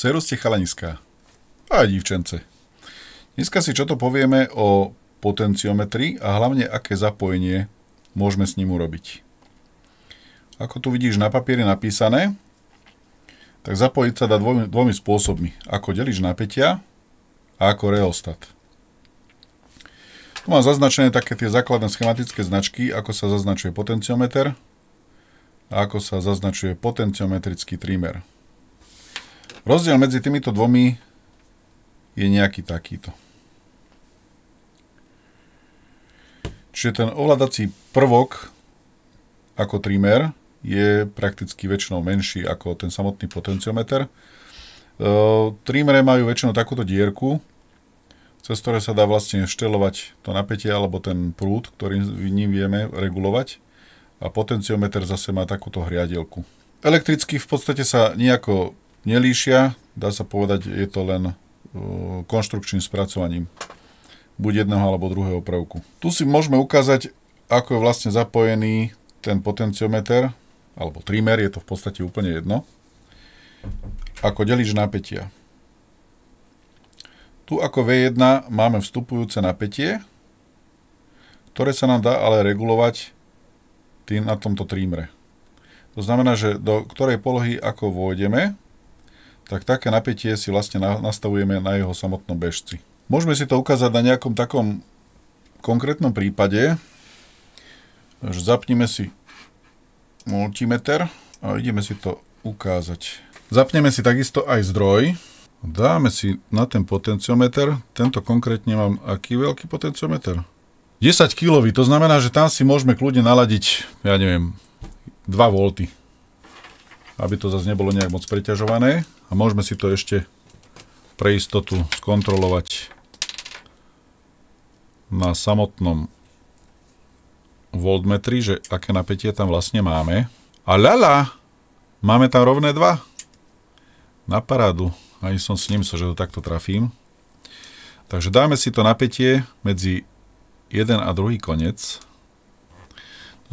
Seru ste chalaniská. A divčence. Dneska si čo to povieme o potenciometrii a hlavne aké zapojenie môžeme s ním urobiť. Ako tu vidíš na papieri napísané, tak zapojiť sa dá dvomi, dvomi spôsobmi. Ako delič napätia a ako reostat. Tu mám zaznačené také tie základné schematické značky, ako sa zaznačuje potenciometer a ako sa zaznačuje potenciometrický trimer. Rozdiel medzi týmito dvomi je nejaký takýto. Čiže ten ovládací prvok ako trimer je prakticky väčšinou menší ako ten samotný potenciometer. E, trimere majú väčšinou takúto dierku, cez ktoré sa dá vlastne štelovať to napätie alebo ten prúd, ktorým ním vieme regulovať. A potenciometer zase má takúto hriadielku. Elektricky v podstate sa nejako nelíšia. Dá sa povedať, je to len konštrukčným spracovaním buď jedného alebo druhého prvku. Tu si môžeme ukázať, ako je vlastne zapojený ten potenciometer, alebo trimer, je to v podstate úplne jedno, ako delič napätia. Tu ako V1 máme vstupujúce napätie, ktoré sa nám dá ale regulovať tým na tomto trímre. To znamená, že do ktorej polohy ako vôjdeme, tak také napätie si vlastne nastavujeme na jeho samotnom bežci. Môžeme si to ukázať na nejakom takom konkrétnom prípade, že zapneme si multimeter a ideme si to ukázať. Zapneme si takisto aj zdroj. Dáme si na ten potenciometer, tento konkrétne mám aký veľký potenciometer? 10 kV, to znamená, že tam si môžeme kľudne naladiť, ja neviem, 2 V, aby to zase nebolo nejak moc preťažované. A môžeme si to ešte pre istotu skontrolovať na samotnom voltmetri, že aké napätie tam vlastne máme. A ľala, Máme tam rovné dva. Na parádu. Ani som s ním sa, že to takto trafím. Takže dáme si to napätie medzi jeden a druhý koniec.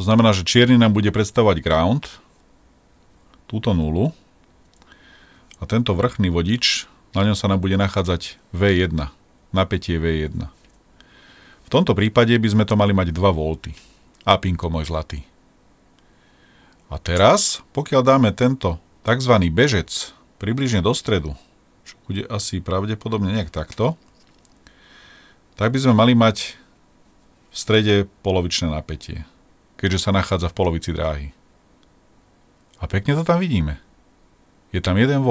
To znamená, že čierny nám bude predstavovať ground, túto nulu. A no tento vrchný vodič, na ňom sa nám bude nachádzať V1, napätie V1. V tomto prípade by sme to mali mať 2 V. A pinko môj zlatý. A teraz, pokiaľ dáme tento tzv. bežec približne do stredu, čo bude asi pravdepodobne nejak takto, tak by sme mali mať v strede polovičné napätie, keďže sa nachádza v polovici dráhy. A pekne to tam vidíme je tam 1 V.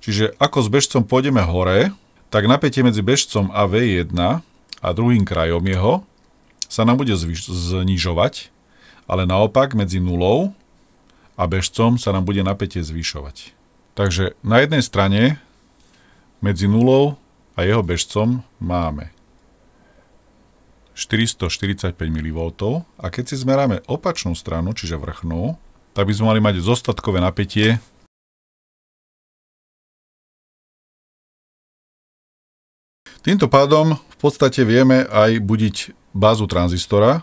Čiže ako s bežcom pôjdeme hore, tak napätie medzi bežcom a V1 a druhým krajom jeho sa nám bude znižovať, ale naopak medzi nulou a bežcom sa nám bude napätie zvyšovať. Takže na jednej strane medzi nulou a jeho bežcom máme 445 mV a keď si zmeráme opačnú stranu, čiže vrchnú, tak by sme mali mať zostatkové napätie Týmto pádom v podstate vieme aj budiť bázu tranzistora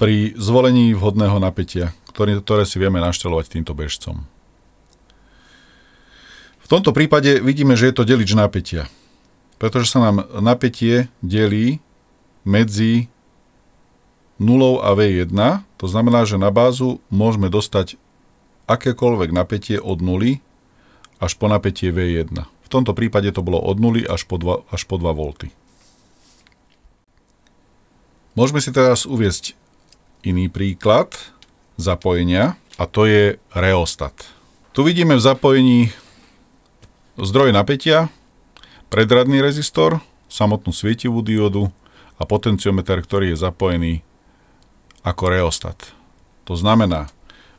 pri zvolení vhodného napätia, ktoré, ktoré si vieme naštelovať týmto bežcom. V tomto prípade vidíme, že je to delič napätia, pretože sa nám napätie delí medzi 0 a V1, to znamená, že na bázu môžeme dostať akékoľvek napätie od 0 až po napätie V1. V tomto prípade to bolo od 0 až po 2, až po 2 V. Môžeme si teraz uviesť iný príklad zapojenia a to je reostat. Tu vidíme v zapojení zdroj napätia, predradný rezistor, samotnú svietivú diodu a potenciometer, ktorý je zapojený ako reostat. To znamená,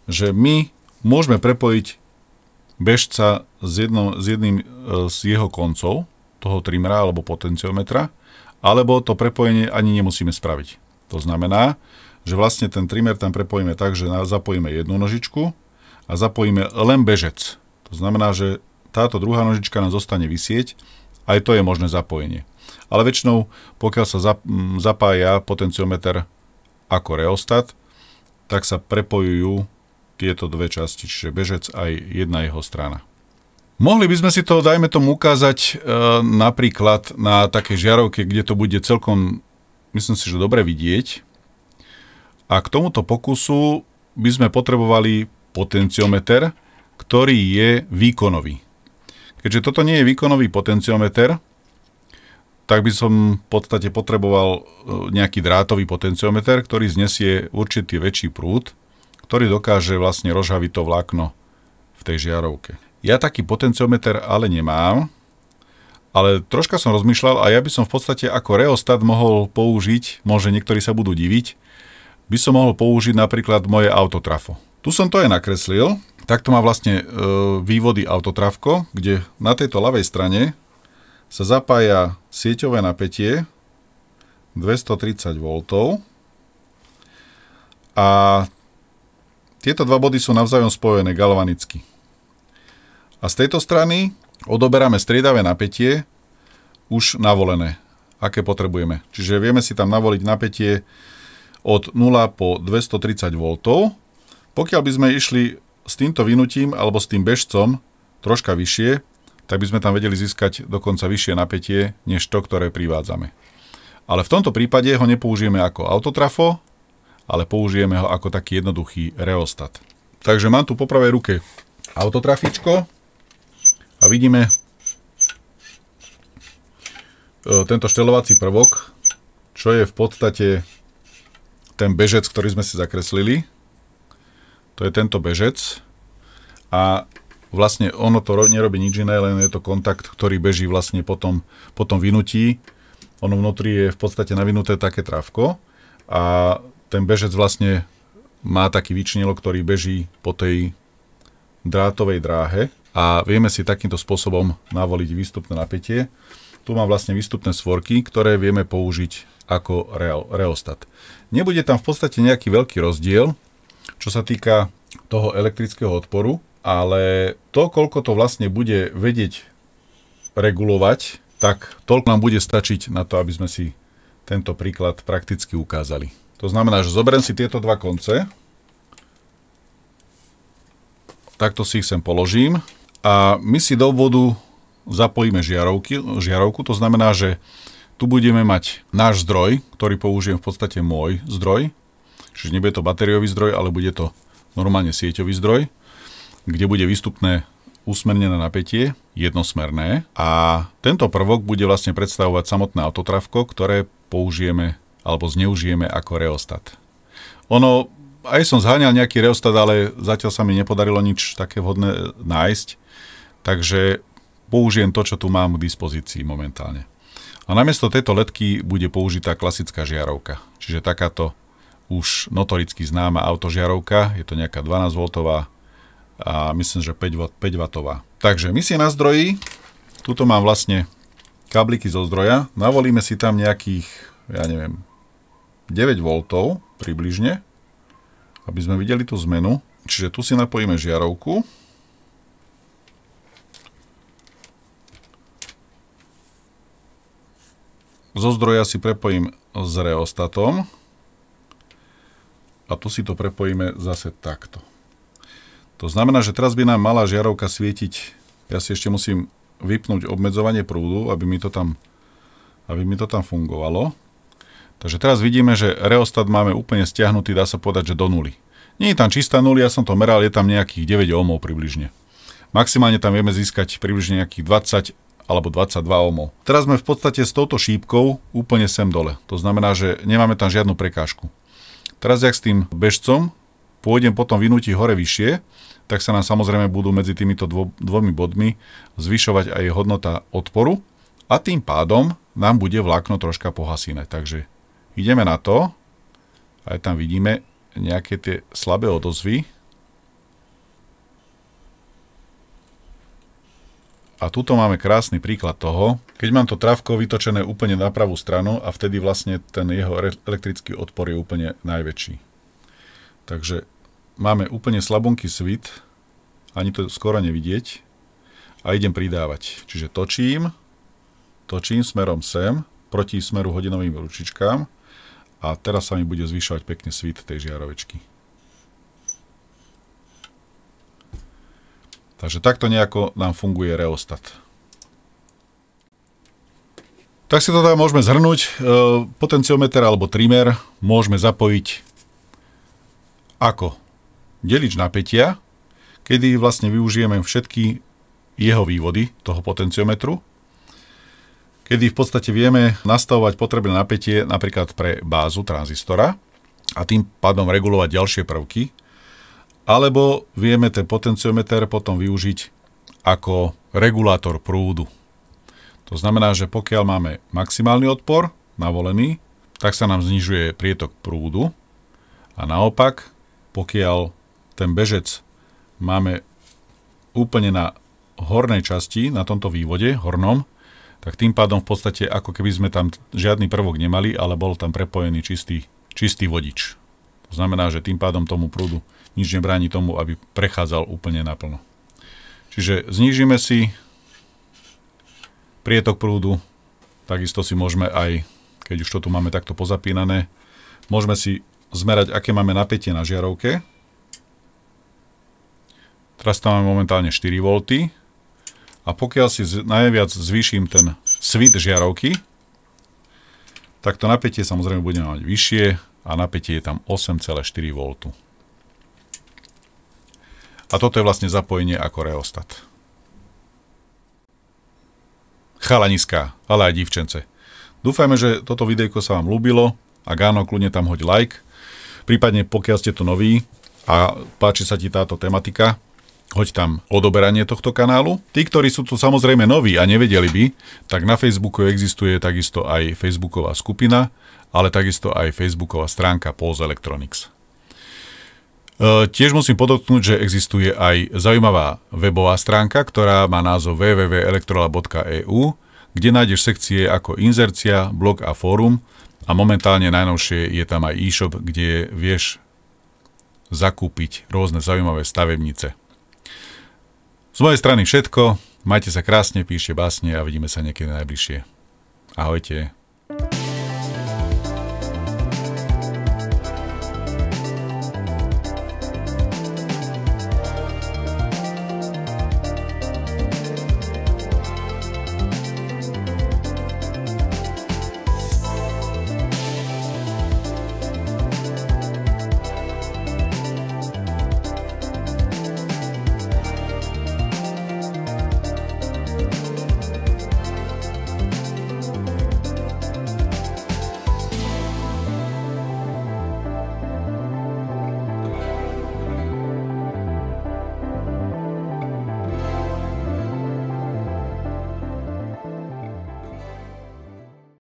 že my môžeme prepojiť bežca s, jedno, s jedným z e, jeho koncov, toho trimera alebo potenciometra, alebo to prepojenie ani nemusíme spraviť. To znamená, že vlastne ten trimer tam prepojíme tak, že zapojíme jednu nožičku a zapojíme len bežec. To znamená, že táto druhá nožička nám zostane vysieť, aj to je možné zapojenie. Ale väčšinou, pokiaľ sa zapája potenciometer ako reostat, tak sa prepojujú tieto dve časti, čiže bežec aj jedna jeho strana. Mohli by sme si to, dajme tomu, ukázať e, napríklad na takej žiarovke, kde to bude celkom, myslím si, že dobre vidieť. A k tomuto pokusu by sme potrebovali potenciometer, ktorý je výkonový. Keďže toto nie je výkonový potenciometer, tak by som v podstate potreboval e, nejaký drátový potenciometer, ktorý znesie určitý väčší prúd, ktorý dokáže vlastne rozhaviť to vlákno v tej žiarovke. Ja taký potenciometer ale nemám, ale troška som rozmýšľal a ja by som v podstate ako reostat mohol použiť, možno niektorí sa budú diviť, by som mohol použiť napríklad moje autotrafo. Tu som to aj nakreslil, takto má vlastne e, vývody autotrafko, kde na tejto ľavej strane sa zapája sieťové napätie 230 V a tieto dva body sú navzájom spojené galvanicky. A z tejto strany odoberáme striedavé napätie už navolené, aké potrebujeme. Čiže vieme si tam navoliť napätie od 0 po 230 V. Pokiaľ by sme išli s týmto vynutím alebo s tým bežcom troška vyššie, tak by sme tam vedeli získať dokonca vyššie napätie, než to, ktoré privádzame. Ale v tomto prípade ho nepoužijeme ako autotrafo, ale použijeme ho ako taký jednoduchý reostat. Takže mám tu po pravej ruke autotrafičko a vidíme e, tento štelovací prvok, čo je v podstate ten bežec, ktorý sme si zakreslili. To je tento bežec. A vlastne ono to nerobí nič iné, len je to kontakt, ktorý beží vlastne po tom vynutí. Ono vnútri je v podstate navinuté také trávko a ten bežec vlastne má taký vyčnilo, ktorý beží po tej drátovej dráhe a vieme si takýmto spôsobom navoliť výstupné napätie. Tu mám vlastne výstupné svorky, ktoré vieme použiť ako reostat. Nebude tam v podstate nejaký veľký rozdiel, čo sa týka toho elektrického odporu, ale to, koľko to vlastne bude vedieť regulovať, tak toľko nám bude stačiť na to, aby sme si tento príklad prakticky ukázali. To znamená, že zoberiem si tieto dva konce, takto si ich sem položím a my si do vodu zapojíme žiarovky, žiarovku, to znamená, že tu budeme mať náš zdroj, ktorý použijem v podstate môj zdroj, čiže nebude to batériový zdroj, ale bude to normálne sieťový zdroj kde bude výstupné usmernené napätie, jednosmerné a tento prvok bude vlastne predstavovať samotné autotravko, ktoré použijeme alebo zneužijeme ako reostat. Ono, aj som zháňal nejaký reostat, ale zatiaľ sa mi nepodarilo nič také vhodné nájsť, takže použijem to, čo tu mám k dispozícii momentálne. A namiesto tejto letky bude použitá klasická žiarovka, čiže takáto už notoricky známa autožiarovka, je to nejaká 12V a myslím, že 5W, 5W. Takže my si na zdroji, tuto mám vlastne kabliky zo zdroja, navolíme si tam nejakých, ja neviem, 9V približne, aby sme videli tú zmenu. Čiže tu si napojíme žiarovku. Zo zdroja si prepojím s reostatom. A tu si to prepojíme zase takto. To znamená, že teraz by nám mala žiarovka svietiť. Ja si ešte musím vypnúť obmedzovanie prúdu, aby mi to tam, aby mi to tam fungovalo. Takže teraz vidíme, že reostat máme úplne stiahnutý, dá sa povedať, že do nuly. Nie je tam čistá nuly, ja som to meral, je tam nejakých 9 ohmov približne. Maximálne tam vieme získať približne nejakých 20 alebo 22 ohmov. Teraz sme v podstate s touto šípkou úplne sem dole. To znamená, že nemáme tam žiadnu prekážku. Teraz jak s tým bežcom, pôjdem potom vynúti hore vyššie, tak sa nám samozrejme budú medzi týmito dvo, dvomi bodmi zvyšovať aj hodnota odporu a tým pádom nám bude vlákno troška pohasínať. Takže ideme na to. Aj tam vidíme nejaké tie slabé odozvy. A tuto máme krásny príklad toho, keď mám to trávko vytočené úplne na pravú stranu a vtedy vlastne ten jeho elektrický odpor je úplne najväčší. Takže máme úplne slabonký svit, ani to skoro nevidieť a idem pridávať. Čiže točím, točím smerom sem, proti smeru hodinovým ručičkám a teraz sa mi bude zvyšovať pekne svit tej žiarovečky. Takže takto nejako nám funguje reostat. Tak si to teda môžeme zhrnúť. E, potenciometer alebo trimer môžeme zapojiť ako? Delič napätia, kedy vlastne využijeme všetky jeho vývody toho potenciometru, kedy v podstate vieme nastavovať potrebné napätie napríklad pre bázu tranzistora a tým pádom regulovať ďalšie prvky, alebo vieme ten potenciometer potom využiť ako regulátor prúdu. To znamená, že pokiaľ máme maximálny odpor navolený, tak sa nám znižuje prietok prúdu a naopak, pokiaľ ten bežec máme úplne na hornej časti, na tomto vývode, hornom, tak tým pádom v podstate ako keby sme tam žiadny prvok nemali, ale bol tam prepojený čistý, čistý vodič. To znamená, že tým pádom tomu prúdu nič nebráni tomu, aby prechádzal úplne naplno. Čiže znížime si prietok prúdu, takisto si môžeme aj, keď už to tu máme takto pozapínané, môžeme si zmerať, aké máme napätie na žiarovke. Teraz tam máme momentálne 4 V. A pokiaľ si najviac zvýšim ten svit žiarovky, tak to napätie samozrejme budeme mať vyššie a napätie je tam 8,4 V. A toto je vlastne zapojenie ako reostat. nízka, ale aj divčence. Dúfajme, že toto videjko sa vám ľúbilo. Ak áno, kľudne tam hoď like Prípadne pokiaľ ste to noví a páči sa ti táto tematika, hoď tam odoberanie tohto kanálu. Tí, ktorí sú tu samozrejme noví a nevedeli by, tak na Facebooku existuje takisto aj Facebooková skupina, ale takisto aj Facebooková stránka Pulse Electronics. E, tiež musím podotknúť, že existuje aj zaujímavá webová stránka, ktorá má názov www.elektrola.eu, kde nájdeš sekcie ako inzercia, blog a fórum, a momentálne najnovšie je tam aj e-shop, kde vieš zakúpiť rôzne zaujímavé stavebnice. Z mojej strany všetko. Majte sa krásne, píšte básne a vidíme sa niekedy najbližšie. Ahojte.